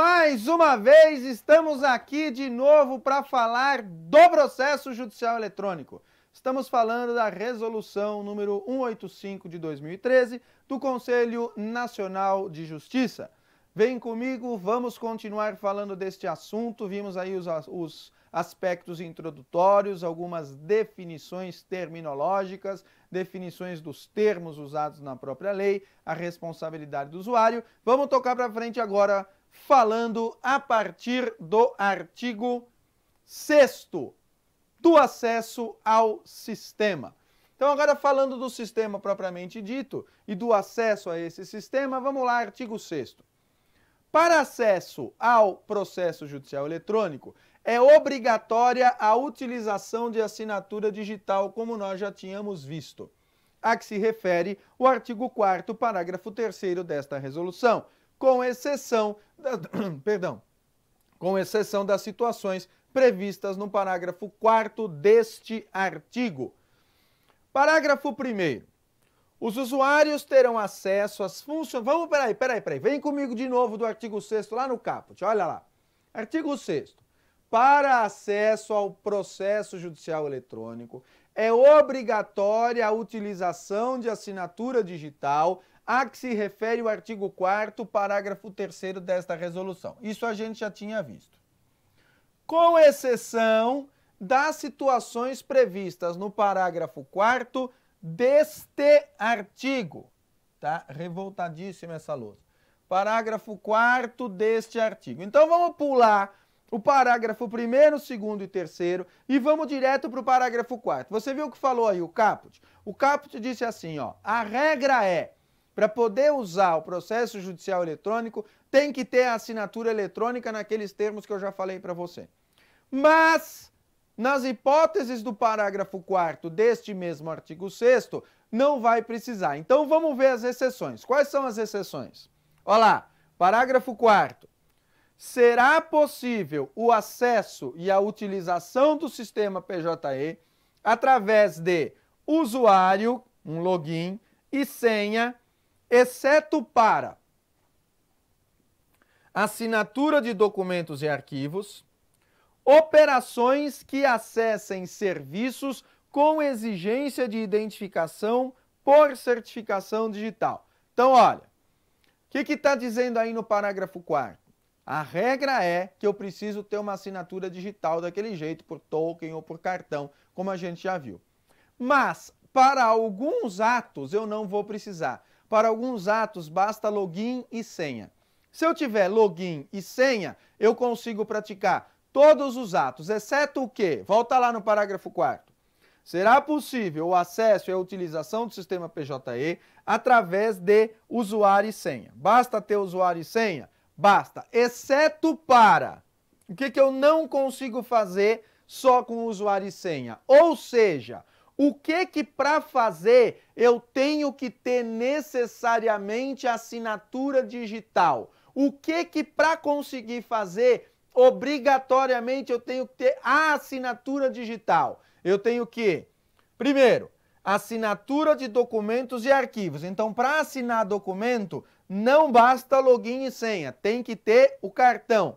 mais uma vez estamos aqui de novo para falar do processo judicial eletrônico. Estamos falando da resolução número 185 de 2013 do Conselho Nacional de Justiça. Vem comigo, vamos continuar falando deste assunto. Vimos aí os, os aspectos introdutórios, algumas definições terminológicas, definições dos termos usados na própria lei, a responsabilidade do usuário. Vamos tocar para frente agora falando a partir do artigo 6 do acesso ao sistema. Então, agora falando do sistema propriamente dito e do acesso a esse sistema, vamos lá, artigo 6. Para acesso ao processo judicial eletrônico, é obrigatória a utilização de assinatura digital, como nós já tínhamos visto, a que se refere o artigo 4, parágrafo 3 desta resolução, com exceção perdão, com exceção das situações previstas no parágrafo 4 deste artigo. Parágrafo 1 os usuários terão acesso às funções. Vamos, peraí, peraí, peraí. Vem comigo de novo do artigo 6 lá no caput. Olha lá. Artigo 6. Para acesso ao processo judicial eletrônico, é obrigatória a utilização de assinatura digital a que se refere o artigo 4 parágrafo 3 desta resolução. Isso a gente já tinha visto. Com exceção das situações previstas no parágrafo 4 deste artigo. Tá? Revoltadíssima essa lousa. Parágrafo 4 deste artigo. Então vamos pular o parágrafo 1, 2 e 3 e vamos direto para o parágrafo 4. Você viu o que falou aí o caput? O caput disse assim, ó: "A regra é para poder usar o processo judicial eletrônico, tem que ter a assinatura eletrônica naqueles termos que eu já falei para você. Mas, nas hipóteses do parágrafo 4 deste mesmo artigo 6 não vai precisar. Então vamos ver as exceções. Quais são as exceções? Olha lá, parágrafo 4 Será possível o acesso e a utilização do sistema PJE através de usuário, um login e senha exceto para assinatura de documentos e arquivos, operações que acessem serviços com exigência de identificação por certificação digital. Então, olha, o que está dizendo aí no parágrafo 4? A regra é que eu preciso ter uma assinatura digital daquele jeito, por token ou por cartão, como a gente já viu. Mas, para alguns atos, eu não vou precisar. Para alguns atos, basta login e senha. Se eu tiver login e senha, eu consigo praticar todos os atos, exceto o que? Volta lá no parágrafo 4. Será possível o acesso e a utilização do sistema PJE através de usuário e senha. Basta ter usuário e senha? Basta, exceto para. O que, que eu não consigo fazer só com usuário e senha? Ou seja, o que que para fazer eu tenho que ter necessariamente assinatura digital? O que que para conseguir fazer obrigatoriamente eu tenho que ter a assinatura digital? Eu tenho que, primeiro, assinatura de documentos e arquivos. Então, para assinar documento, não basta login e senha, tem que ter o cartão.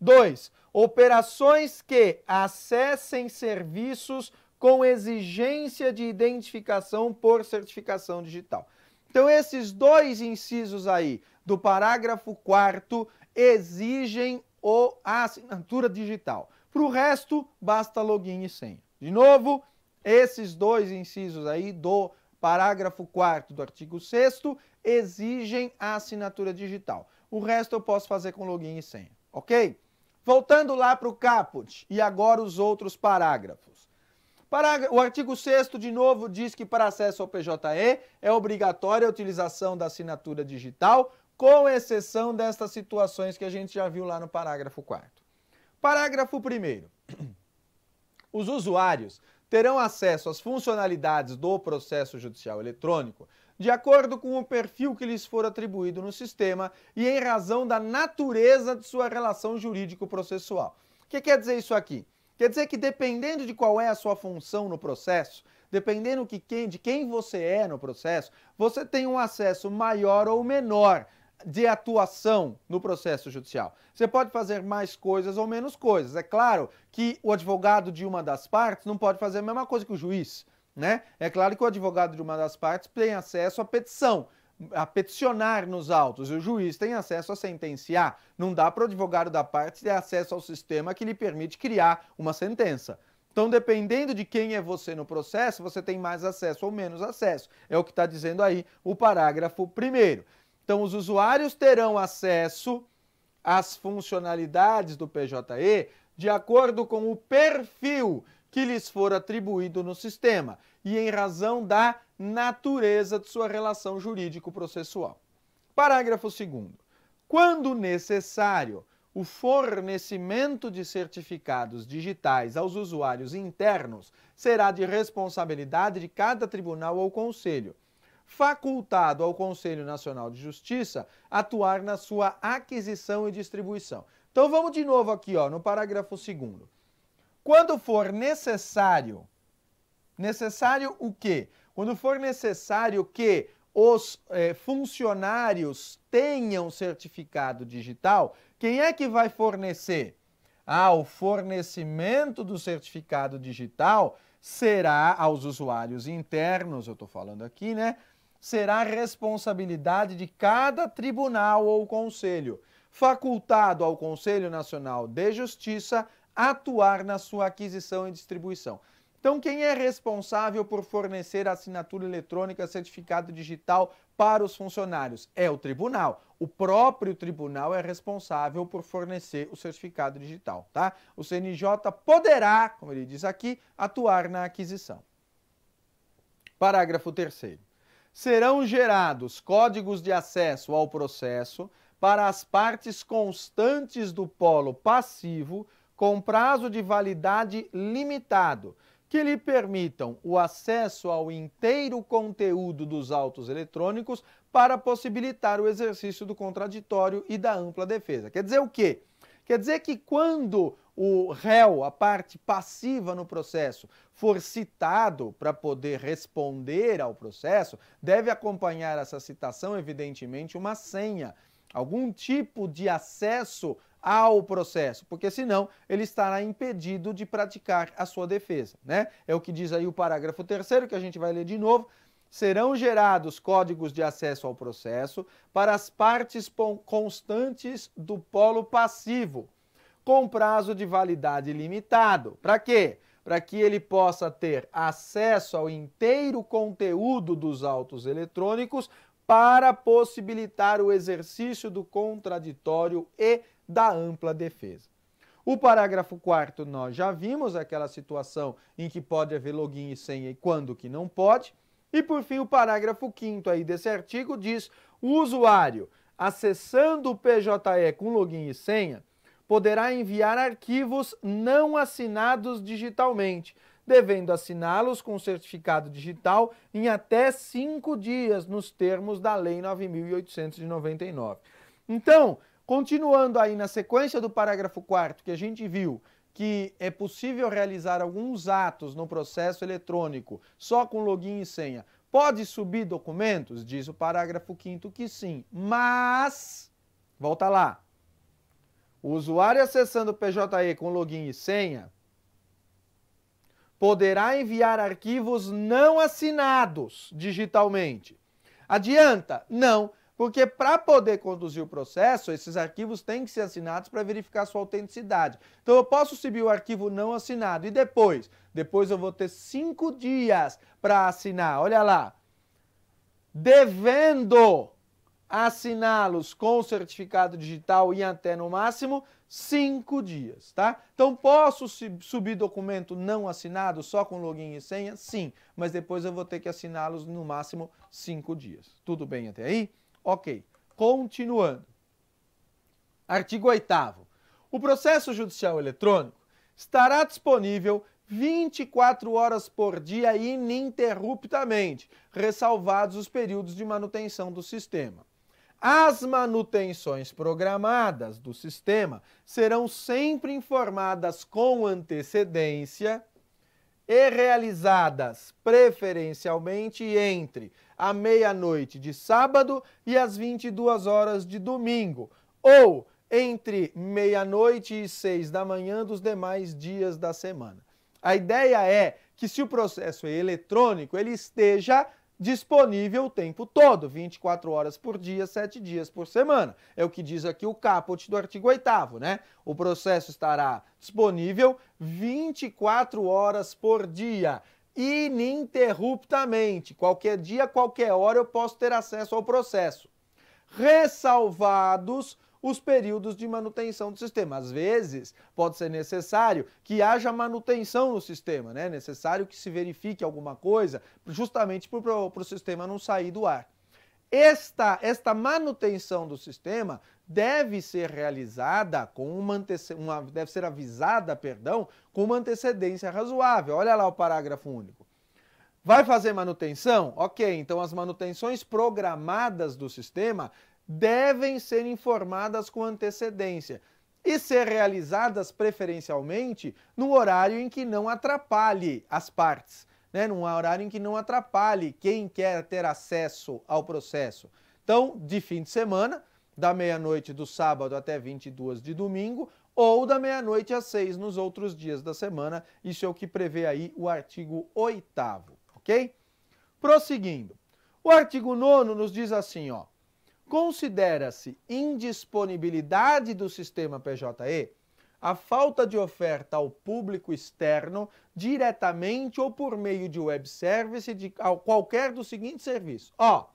dois Operações que acessem serviços com exigência de identificação por certificação digital. Então, esses dois incisos aí do parágrafo 4 exigem o, a assinatura digital. Para o resto, basta login e senha. De novo, esses dois incisos aí do parágrafo 4 do artigo 6 exigem a assinatura digital. O resto eu posso fazer com login e senha, ok? Voltando lá para o caput e agora os outros parágrafos. Para, o artigo 6 de novo, diz que para acesso ao PJE é obrigatória a utilização da assinatura digital, com exceção destas situações que a gente já viu lá no parágrafo 4 Parágrafo 1 Os usuários terão acesso às funcionalidades do processo judicial eletrônico de acordo com o perfil que lhes for atribuído no sistema e em razão da natureza de sua relação jurídico-processual. O que quer dizer isso aqui? Quer dizer que dependendo de qual é a sua função no processo, dependendo de quem você é no processo, você tem um acesso maior ou menor de atuação no processo judicial. Você pode fazer mais coisas ou menos coisas. É claro que o advogado de uma das partes não pode fazer a mesma coisa que o juiz. Né? É claro que o advogado de uma das partes tem acesso à petição, a peticionar nos autos. O juiz tem acesso a sentenciar. Não dá para o advogado da parte ter acesso ao sistema que lhe permite criar uma sentença. Então, dependendo de quem é você no processo, você tem mais acesso ou menos acesso. É o que está dizendo aí o parágrafo primeiro. Então, os usuários terão acesso às funcionalidades do PJE de acordo com o perfil que lhes for atribuído no sistema e em razão da natureza de sua relação jurídico-processual. Parágrafo 2. Quando necessário, o fornecimento de certificados digitais aos usuários internos será de responsabilidade de cada tribunal ou conselho, facultado ao Conselho Nacional de Justiça atuar na sua aquisição e distribuição. Então vamos de novo aqui ó, no parágrafo 2. Quando for necessário, necessário o quê? Quando for necessário que os eh, funcionários tenham certificado digital, quem é que vai fornecer? Ah, o fornecimento do certificado digital será aos usuários internos, eu estou falando aqui, né? Será responsabilidade de cada tribunal ou conselho, facultado ao Conselho Nacional de Justiça atuar na sua aquisição e distribuição. Então, quem é responsável por fornecer a assinatura eletrônica, certificado digital para os funcionários? É o tribunal. O próprio tribunal é responsável por fornecer o certificado digital, tá? O CNJ poderá, como ele diz aqui, atuar na aquisição. Parágrafo 3 Serão gerados códigos de acesso ao processo para as partes constantes do polo passivo com prazo de validade limitado, que lhe permitam o acesso ao inteiro conteúdo dos autos eletrônicos para possibilitar o exercício do contraditório e da ampla defesa. Quer dizer o quê? Quer dizer que quando o réu, a parte passiva no processo, for citado para poder responder ao processo, deve acompanhar essa citação, evidentemente, uma senha, algum tipo de acesso ao processo, porque senão ele estará impedido de praticar a sua defesa, né? É o que diz aí o parágrafo terceiro que a gente vai ler de novo. Serão gerados códigos de acesso ao processo para as partes constantes do polo passivo, com prazo de validade limitado. Para quê? Para que ele possa ter acesso ao inteiro conteúdo dos autos eletrônicos para possibilitar o exercício do contraditório e da ampla defesa. O parágrafo 4 nós já vimos aquela situação em que pode haver login e senha e quando que não pode. E por fim, o parágrafo 5 aí desse artigo diz: o usuário acessando o PJE com login e senha poderá enviar arquivos não assinados digitalmente, devendo assiná-los com certificado digital em até cinco dias, nos termos da Lei 9.899. Então, Continuando aí na sequência do parágrafo 4 que a gente viu que é possível realizar alguns atos no processo eletrônico só com login e senha. Pode subir documentos? Diz o parágrafo 5 que sim, mas volta lá. O usuário acessando o PJE com login e senha poderá enviar arquivos não assinados digitalmente. Adianta? Não, porque para poder conduzir o processo, esses arquivos têm que ser assinados para verificar sua autenticidade. Então eu posso subir o arquivo não assinado e depois, depois eu vou ter cinco dias para assinar. Olha lá, devendo assiná-los com o certificado digital e até no máximo cinco dias, tá? Então posso subir documento não assinado só com login e senha? Sim, mas depois eu vou ter que assiná-los no máximo cinco dias. Tudo bem até aí? Ok. Continuando. Artigo 8. O processo judicial eletrônico estará disponível 24 horas por dia ininterruptamente, ressalvados os períodos de manutenção do sistema. As manutenções programadas do sistema serão sempre informadas com antecedência e realizadas preferencialmente entre à meia-noite de sábado e às 22 horas de domingo, ou entre meia-noite e seis da manhã dos demais dias da semana. A ideia é que se o processo é eletrônico, ele esteja disponível o tempo todo, 24 horas por dia, 7 dias por semana. É o que diz aqui o caput do artigo 8 né? O processo estará disponível 24 horas por dia ininterruptamente. Qualquer dia, qualquer hora eu posso ter acesso ao processo. Ressalvados os períodos de manutenção do sistema. Às vezes, pode ser necessário que haja manutenção no sistema, né? É necessário que se verifique alguma coisa, justamente para o sistema não sair do ar. Esta, esta manutenção do sistema deve ser realizada com uma, uma deve ser avisada, perdão, com uma antecedência razoável. Olha lá o parágrafo único. Vai fazer manutenção? OK, então as manutenções programadas do sistema devem ser informadas com antecedência e ser realizadas preferencialmente no horário em que não atrapalhe as partes, né? num horário em que não atrapalhe quem quer ter acesso ao processo. Então, de fim de semana, da meia-noite do sábado até 22 de domingo, ou da meia-noite às 6 nos outros dias da semana. Isso é o que prevê aí o artigo 8 ok? Prosseguindo. O artigo 9 nos diz assim, ó: Considera-se indisponibilidade do sistema PJE a falta de oferta ao público externo diretamente ou por meio de web service de qualquer dos seguintes serviços. Ó,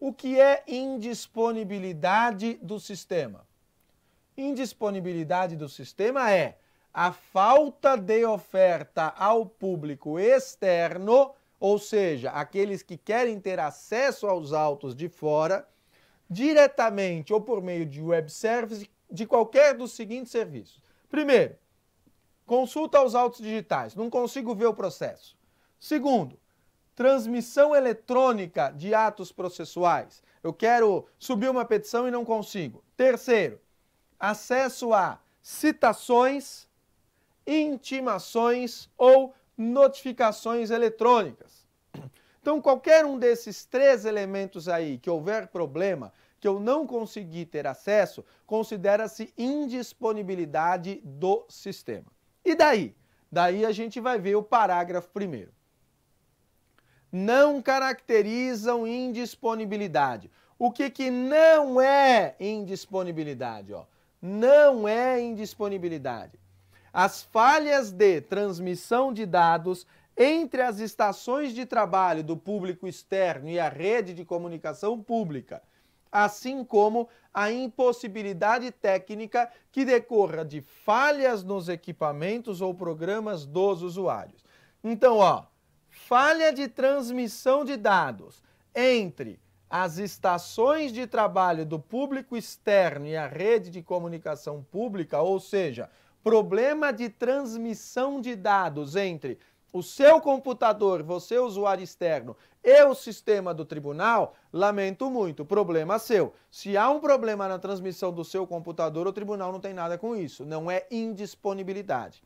o que é indisponibilidade do sistema? Indisponibilidade do sistema é a falta de oferta ao público externo, ou seja, aqueles que querem ter acesso aos autos de fora, diretamente ou por meio de web service de qualquer dos seguintes serviços. Primeiro, consulta aos autos digitais, não consigo ver o processo. Segundo, transmissão eletrônica de atos processuais. Eu quero subir uma petição e não consigo. Terceiro, acesso a citações, intimações ou notificações eletrônicas. Então, qualquer um desses três elementos aí que houver problema, que eu não consegui ter acesso, considera-se indisponibilidade do sistema. E daí? Daí a gente vai ver o parágrafo primeiro não caracterizam indisponibilidade. O que, que não é indisponibilidade? Ó? Não é indisponibilidade. As falhas de transmissão de dados entre as estações de trabalho do público externo e a rede de comunicação pública, assim como a impossibilidade técnica que decorra de falhas nos equipamentos ou programas dos usuários. Então, ó, falha de transmissão de dados entre as estações de trabalho do público externo e a rede de comunicação pública, ou seja, problema de transmissão de dados entre o seu computador, você usuário externo, e o sistema do tribunal, lamento muito, problema seu. Se há um problema na transmissão do seu computador, o tribunal não tem nada com isso, não é indisponibilidade.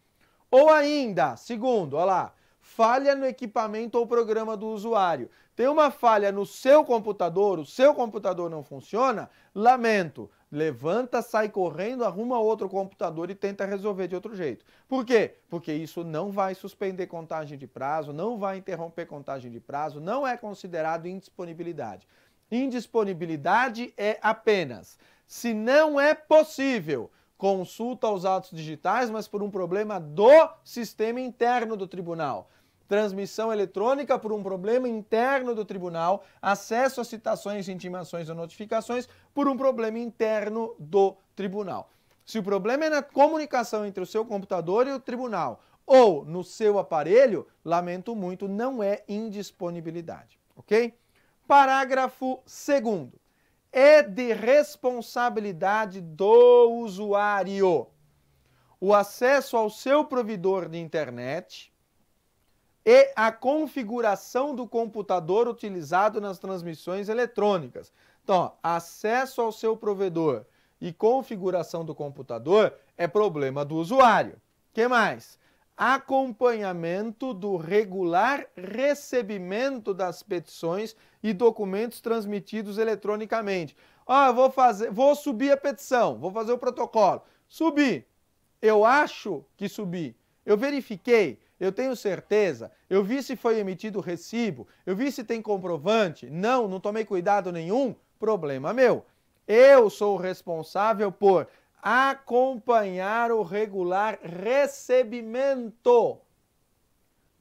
Ou ainda, segundo, olha lá, falha no equipamento ou programa do usuário. Tem uma falha no seu computador, o seu computador não funciona? Lamento. Levanta, sai correndo, arruma outro computador e tenta resolver de outro jeito. Por quê? Porque isso não vai suspender contagem de prazo, não vai interromper contagem de prazo, não é considerado indisponibilidade. Indisponibilidade é apenas se não é possível consulta aos atos digitais, mas por um problema do sistema interno do tribunal transmissão eletrônica por um problema interno do tribunal, acesso a citações, intimações ou notificações por um problema interno do tribunal. Se o problema é na comunicação entre o seu computador e o tribunal ou no seu aparelho, lamento muito, não é indisponibilidade, ok? Parágrafo 2. É de responsabilidade do usuário o acesso ao seu provedor de internet e a configuração do computador utilizado nas transmissões eletrônicas. Então, acesso ao seu provedor e configuração do computador é problema do usuário. que mais? Acompanhamento do regular recebimento das petições e documentos transmitidos eletronicamente. Ah, vou fazer, vou subir a petição, vou fazer o protocolo. Subi. Eu acho que subi. Eu verifiquei eu tenho certeza, eu vi se foi emitido o recibo, eu vi se tem comprovante, não, não tomei cuidado nenhum, problema meu. Eu sou o responsável por acompanhar o regular recebimento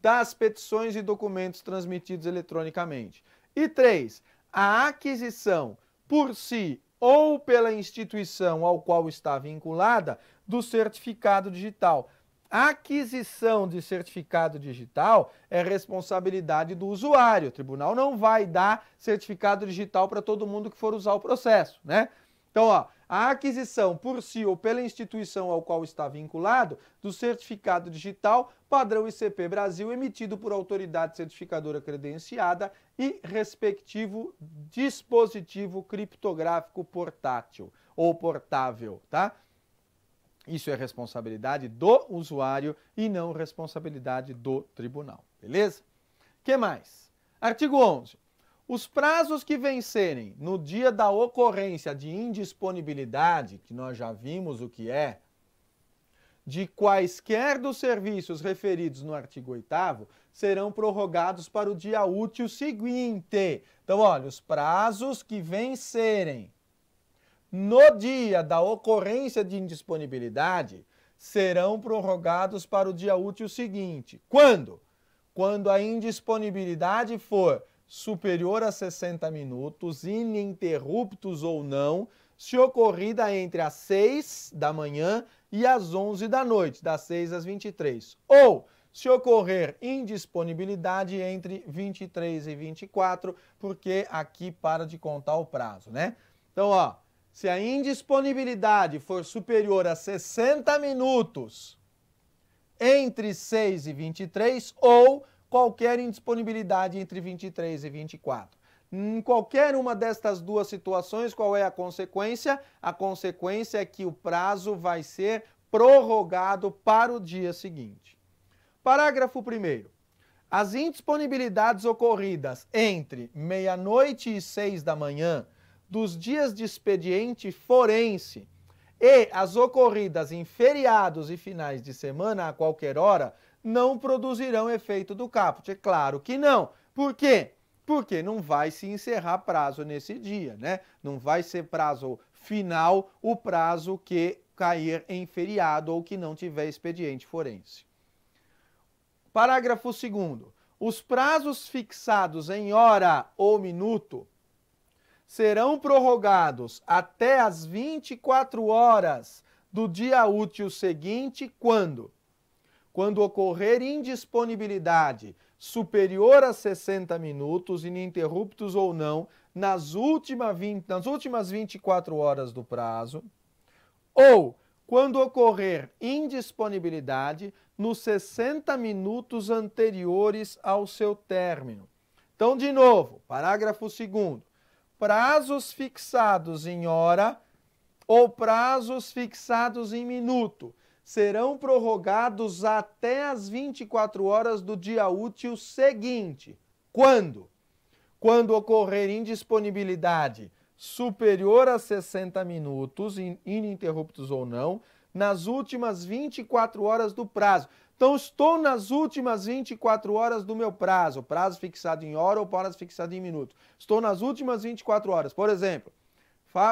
das petições e documentos transmitidos eletronicamente. E três, a aquisição por si ou pela instituição ao qual está vinculada do certificado digital a aquisição de certificado digital é responsabilidade do usuário. O tribunal não vai dar certificado digital para todo mundo que for usar o processo, né? Então, ó, a aquisição por si ou pela instituição ao qual está vinculado do certificado digital padrão ICP Brasil emitido por autoridade certificadora credenciada e respectivo dispositivo criptográfico portátil ou portável, tá? Isso é responsabilidade do usuário e não responsabilidade do tribunal, beleza? Que mais? Artigo 11. Os prazos que vencerem no dia da ocorrência de indisponibilidade, que nós já vimos o que é, de quaisquer dos serviços referidos no artigo 8 serão prorrogados para o dia útil seguinte. Então, olha, os prazos que vencerem no dia da ocorrência de indisponibilidade, serão prorrogados para o dia útil seguinte. Quando? Quando a indisponibilidade for superior a 60 minutos, ininterruptos ou não, se ocorrida entre as 6 da manhã e as 11 da noite, das 6 às 23. Ou, se ocorrer indisponibilidade entre 23 e 24, porque aqui para de contar o prazo, né? Então, ó, se a indisponibilidade for superior a 60 minutos entre 6 e 23 ou qualquer indisponibilidade entre 23 e 24. Em qualquer uma destas duas situações, qual é a consequência? A consequência é que o prazo vai ser prorrogado para o dia seguinte. Parágrafo 1. As indisponibilidades ocorridas entre meia-noite e 6 da manhã dos dias de expediente forense e as ocorridas em feriados e finais de semana a qualquer hora não produzirão efeito do caput. É claro que não. Por quê? Porque não vai se encerrar prazo nesse dia, né? Não vai ser prazo final o prazo que cair em feriado ou que não tiver expediente forense. Parágrafo 2. Os prazos fixados em hora ou minuto serão prorrogados até as 24 horas do dia útil seguinte, quando? Quando ocorrer indisponibilidade superior a 60 minutos, ininterruptos ou não, nas, última 20, nas últimas 24 horas do prazo, ou quando ocorrer indisponibilidade nos 60 minutos anteriores ao seu término. Então, de novo, parágrafo 2 prazos fixados em hora ou prazos fixados em minuto serão prorrogados até as 24 horas do dia útil seguinte. Quando? Quando ocorrer indisponibilidade superior a 60 minutos, ininterruptos ou não, nas últimas 24 horas do prazo. Então, estou nas últimas 24 horas do meu prazo, prazo fixado em hora ou prazo fixado em minuto. Estou nas últimas 24 horas. Por exemplo,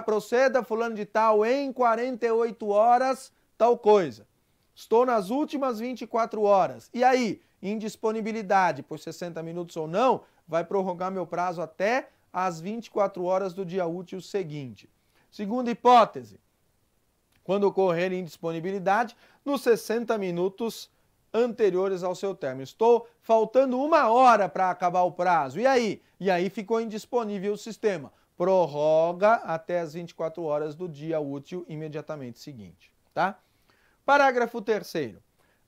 proceda fulano de tal em 48 horas tal coisa. Estou nas últimas 24 horas. E aí, indisponibilidade por 60 minutos ou não, vai prorrogar meu prazo até às 24 horas do dia útil seguinte. Segunda hipótese, quando ocorrer indisponibilidade, nos 60 minutos anteriores ao seu término. Estou faltando uma hora para acabar o prazo. E aí? E aí ficou indisponível o sistema. Prorroga até as 24 horas do dia útil imediatamente seguinte, tá? Parágrafo 3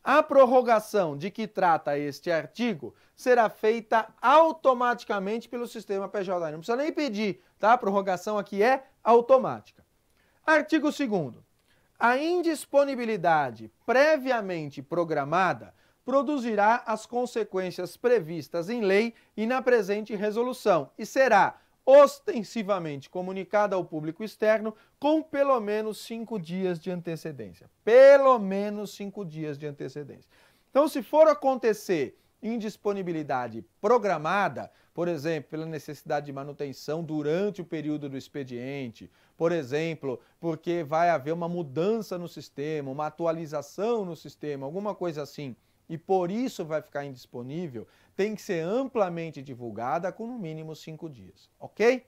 a prorrogação de que trata este artigo será feita automaticamente pelo sistema PJ. Não precisa nem pedir, tá? A prorrogação aqui é automática. Artigo 2 a indisponibilidade previamente programada produzirá as consequências previstas em lei e na presente resolução e será ostensivamente comunicada ao público externo com pelo menos cinco dias de antecedência. Pelo menos cinco dias de antecedência. Então, se for acontecer indisponibilidade programada, por exemplo, pela necessidade de manutenção durante o período do expediente, por exemplo, porque vai haver uma mudança no sistema, uma atualização no sistema, alguma coisa assim, e por isso vai ficar indisponível, tem que ser amplamente divulgada com no mínimo cinco dias, ok?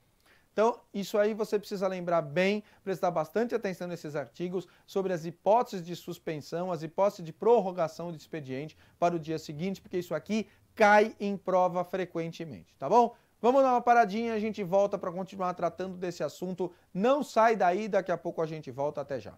Então, isso aí você precisa lembrar bem, prestar bastante atenção nesses artigos sobre as hipóteses de suspensão, as hipóteses de prorrogação do expediente para o dia seguinte, porque isso aqui cai em prova frequentemente, tá bom? Vamos dar uma paradinha, a gente volta para continuar tratando desse assunto. Não sai daí, daqui a pouco a gente volta. Até já.